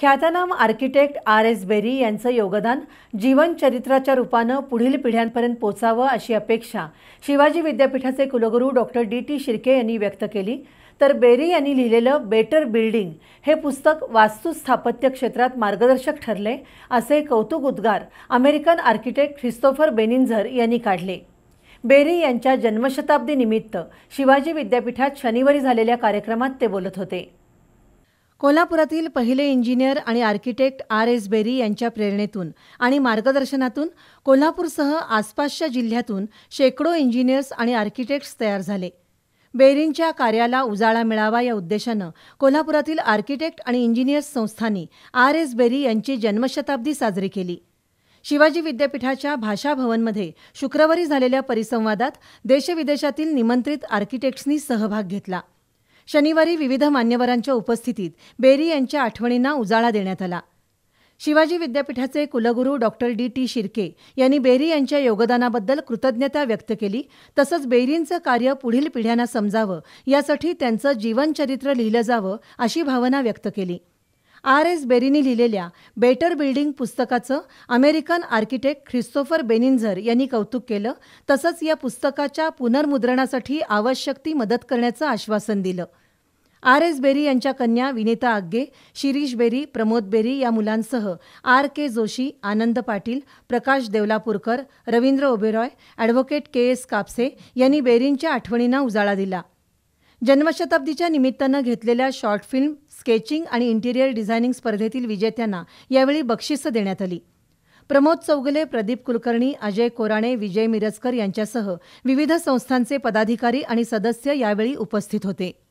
ख्यातनाम architect R S berry यांचं योगदान जीवनचरित्राच्या रूपानं पुढील पिढ्यांपर्यंत पोचावं अशी अपेक्षा शिवाजी विद्यापीठाचे कुलगुरू डॉक्टर डी टी शिर्के यांनी व्यक्त केली तर बेरी यांनी लिहिलेलं बेटर बिल्डिंग हे पुस्तक वास्तुस्थापत्य क्षेत्रात मार्गदर्शक ठरले असे कौतुक उद्गार अमेरिकन आर्किटेक्ट ख्रिस्तोफर बेनिंझर यांनी काढले बेरी यांच्या जन्मशताब्दीनिमित्त शिवाजी विद्यापीठात शनिवारी झालेल्या कार्यक्रमात ते बोलत होते कोल्हापुरातील पहिले इंजिनियर आणि आर्किटेक्ट आर एस बेरी यांच्या प्रेरणेतून आणि मार्गदर्शनातून कोल्हापूरसह आसपासच्या जिल्ह्यातून शेकडो इंजिनियर्स आणि आर्किटेक्ट्स तयार झाले बेरींच्या कार्याला उजाळा मिळावा या उद्देशानं कोल्हापुरातील आर्किटेक्ट आणि इंजिनियर्स संस्थांनी आर एस बेरी यांची जन्मशताब्दी साजरी केली शिवाजी विद्यापीठाच्या भाषाभवनमध्ये शुक्रवारी झालेल्या परिसंवादात देशविदेशातील निमंत्रित आर्किटेक्ट्सनी सहभाग घेतला शनिवारी विविध मान्यवरांच्या उपस्थितीत बेरी यांच्या आठवणींना उजाळा देण्यात आला शिवाजी विद्यापीठाचे कुलगुरू डॉक्टर डी टी शिर्के यांनी बेरी यांच्या योगदानाबद्दल कृतज्ञता व्यक्त केली तसंच बेरींचं कार्य पुढील पिढ्यांना समजावं यासाठी त्यांचं जीवनचरित्र लिहिलं जावं अशी भावना व्यक्त केली आर एस बेरीनी लिहिलेल्या बेटर बिल्डिंग पुस्तकाचं अमेरिकन आर्किटेक्ट ख्रिस्तोफर बेनिन्झर यांनी कौतुक केलं तसंच या पुस्तकाच्या पुनर्मुद्रणासाठी आवश्यक ती मदत करण्याचं आश्वासन दिलं आर एस बेरी यांच्या कन्या विनीता आग्गे शिरीष बेरी प्रमोद बेरी या मुलांसह R K Joshi Anand Patil Prakash Devlapurkar Ravindra Oberoi advocate K S Kapse यांनी बेरींच्या आठवणींना उजाळा दिला जन्मशताब्दीच्या निमित्तानं घेतलेल्या शॉर्ट फिल्म स्केचिंग आणि इंटिरियर डिझायनिंग स्पर्धेतील विजेत्यांना यावेळी बक्षिसं देण्यात आली प्रमोद चौगले प्रदीप कुलकर्णी अजय कोराणे विजय मिरजकर यांच्यासह विविध संस्थांचे पदाधिकारी आणि सदस्य यावेळी उपस्थित होते